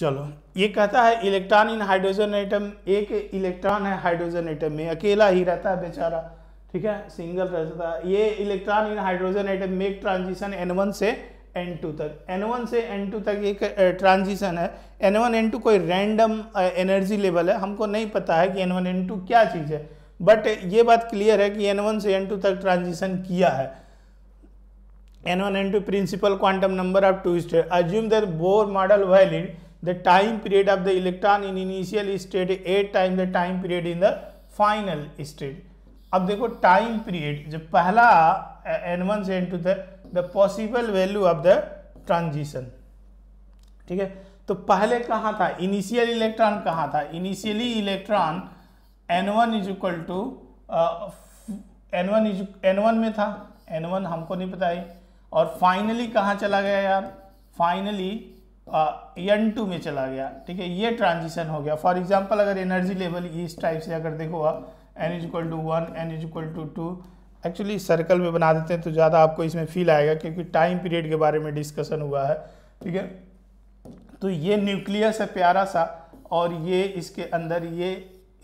चलो ये कहता है इलेक्ट्रॉन इन हाइड्रोजन आइटम एक इलेक्ट्रॉन है हाइड्रोजन आइटम में अकेला ही रहता है बेचारा ठीक है सिंगल रहता है ये इलेक्ट्रॉन इन हाइड्रोजन आइटम में एक ट्रांजिशन एन वन से एन टू तक एन वन से एन टू तक एक ट्रांजिशन है एन वन एन टू कोई रैंडम एनर्जी लेवल है हमको नहीं पता है कि एन वन एन टू क्या चीज़ है बट ये बात क्लियर है कि एन वन से एन टू तक ट्रांजिशन किया है N one N two principal quantum number of two state assume that Bohr model valid the time period of the electron in initial state a time the time period in the final state अब देखो time period जो पहला N one से N two the possible value of the transition ठीक है तो पहले कहाँ था इनिशियल इलेक्ट्रॉन कहाँ था initially electron N one is equal to N one is N one में था एन वन हमको नहीं पता है और फाइनली कहाँ चला गया यार फाइनली एन टू में चला गया ठीक है ये ट्रांजिशन हो गया फॉर एग्जाम्पल अगर एनर्जी लेवल इस टाइप से अगर देखो आप N is equal to one N is equal to two actually circle में बना देते हैं तो ज़्यादा आपको इसमें फील आएगा क्योंकि टाइम पीरियड के बारे में डिस्कशन हुआ है ठीक है तो ये न्यूक्लियस है प्यारा सा और ये इसके अंदर ये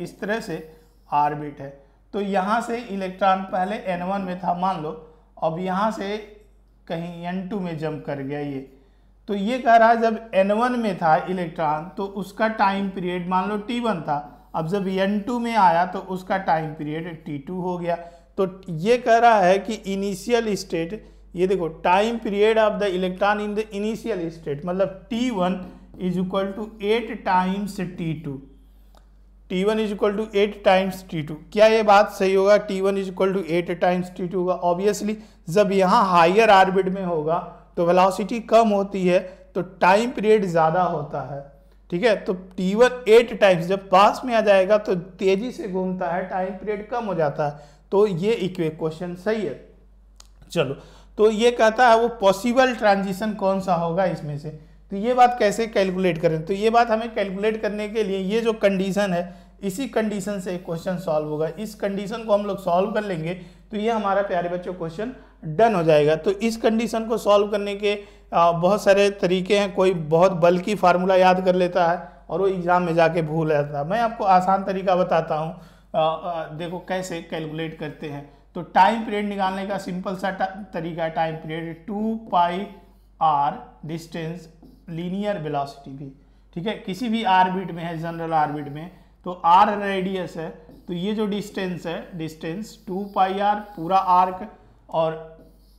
इस तरह से आर्बिट है तो यहाँ से इलेक्ट्रॉन पहले एन में था मान लो अब यहाँ से कहीं एन में जंप कर गया ये तो ये कह रहा है जब N1 में था इलेक्ट्रॉन तो उसका टाइम पीरियड मान लो T1 था अब जब N2 में आया तो उसका टाइम पीरियड T2 हो गया तो ये कह रहा है कि इनिशियल स्टेट ये देखो time period of the electron in the initial state मतलब T1 one is equal to eight times T two T one is equal to eight times T two क्या ये बात सही होगा T one is equal to eight times T two होगा obviously जब यहाँ higher orbit में होगा तो वेलोसिटी कम होती है तो टाइम पीरियड ज़्यादा होता है ठीक है तो टी वन एट टाइम्स जब पास में आ जाएगा तो तेज़ी से घूमता है टाइम पीरियड कम हो जाता है तो ये इक्वे क्वेश्चन सही है चलो तो ये कहता है वो पॉसिबल ट्रांजिशन कौन सा होगा इसमें से तो ये बात कैसे कैलकुलेट करें तो ये बात हमें कैलकुलेट करने के लिए ये जो कंडीशन है इसी कंडीशन से क्वेश्चन सॉल्व होगा इस कंडीशन को हम लोग सॉल्व कर लेंगे तो ये हमारा प्यारे बच्चों क्वेश्चन डन हो जाएगा तो इस कंडीशन को सॉल्व करने के बहुत सारे तरीके हैं कोई बहुत बल्कि फार्मूला याद कर लेता है और वो एग्ज़ाम में जाके भूल जाता है मैं आपको आसान तरीका बताता हूँ देखो कैसे कैलकुलेट करते हैं तो टाइम पीरियड निकालने का सिंपल सा तरीका time period two pi R distance linear velocity भी ठीक है किसी भी आर्बिट में है जनरल आर्बिट में तो आर रेडियस है तो ये जो डिस्टेंस है डिस्टेंस टू पाई आर पूरा आर्क और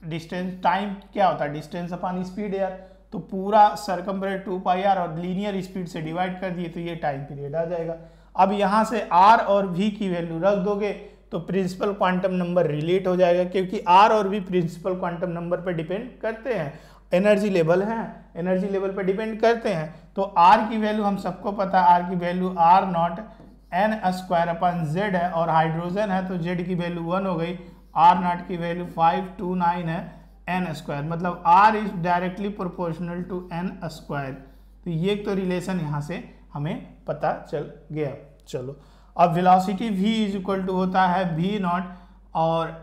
डिस्टेंस टाइम क्या होता है डिस्टेंस अपन स्पीड यार तो पूरा सरकम टू पाई आर और लीनियर स्पीड से डिवाइड कर दिए तो ये टाइम पीरियड आ जाएगा अब यहाँ से आर और वी की वैल्यू रख दोगे तो प्रिंसिपल क्वांटम नंबर रिलेट हो जाएगा क्योंकि आर और वी प्रिंसिपल क्वांटम नंबर पर डिपेंड करते हैं एनर्जी लेवल है एनर्जी लेवल पर डिपेंड करते हैं तो आर की वैल्यू हम सबको पता है आर की value R not N square upon Z है और हाइड्रोजन है तो जेड की वैल्यू वन हो गई आर नॉट की वैल्यू फाइव टू नाइन है एन स्क्वायर मतलब R is directly proportional to N square तो ये तो रिलेशन यहाँ से हमें पता चल गया चलो अब velocity V is equal to होता है वी नॉट और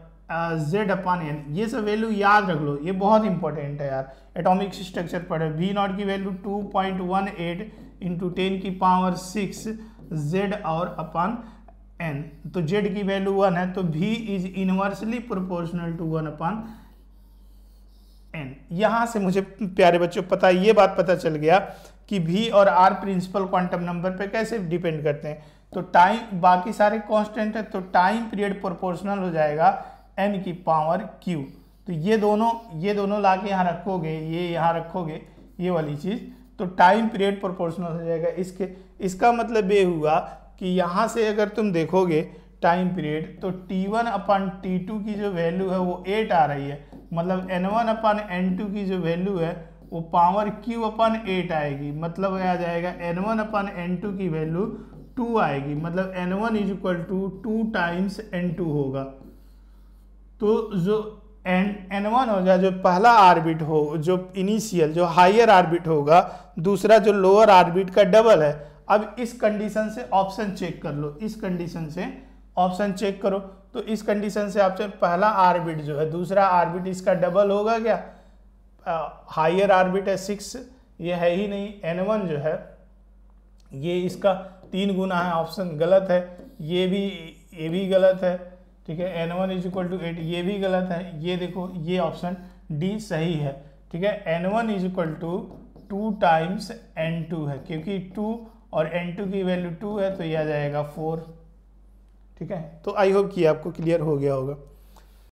जेड अपन एन ये सब वैल्यू याद रख लो ये बहुत इंपॉर्टेंट है यार एटॉमिक स्ट्रक्चर पढ़े वी नॉट की value 2.18 point one eight into ten की पावर सिक्स जेड और अपन एन तो जेड की वैल्यू वन है तो भी is inversely proportional to one upon N यहाँ से मुझे प्यारे बच्चों पता ये बात पता चल गया कि भी और आर प्रिंसिपल क्वांटम नंबर पे कैसे डिपेंड करते हैं तो टाइम बाकी सारे कांस्टेंट है तो टाइम पीरियड प्रोपोर्शनल हो जाएगा एन की पावर क्यू तो ये दोनों ये दोनों ला के यहाँ रखोगे ये यहाँ रखोगे ये वाली चीज़ तो टाइम पीरियड प्रोपोर्शनल हो जाएगा इसके इसका मतलब ये हुआ कि यहाँ से अगर तुम देखोगे टाइम पीरियड तो T1 वन अपन टी की जो वैल्यू है वो एट आ रही है मतलब N1 वन अपन एन की जो वैल्यू है वो पावर Q अपन एट आएगी मतलब आ जाएगा N1 वन अपन एन की वैल्यू टू आएगी मतलब N1 one is equal to two times n होगा तो जो एन एन वन हो जाए जो पहला आर्बिट हो जो इनिशियल जो हायर आर्बिट होगा दूसरा जो लोअर आर्बिट का डबल है अब इस कंडीशन से ऑप्शन चेक कर लो इस कंडीशन से ऑप्शन चेक करो तो इस कंडीशन से आपसे पहला आर्बिट जो है दूसरा आर्बिट इसका डबल होगा क्या हायर आर्बिट है सिक्स ये है ही नहीं एन वन जो है ये इसका तीन गुना है ऑप्शन गलत है ये भी ये भी गलत है ठीक है N one is equal to eight ये भी गलत है ये देखो ये ऑप्शन डी सही है ठीक है N one is equal to two times n two है क्योंकि टू और एन टू की वैल्यू टू है तो यह आ जाएगा फोर ठीक है तो आई होप कि आपको क्लियर हो गया होगा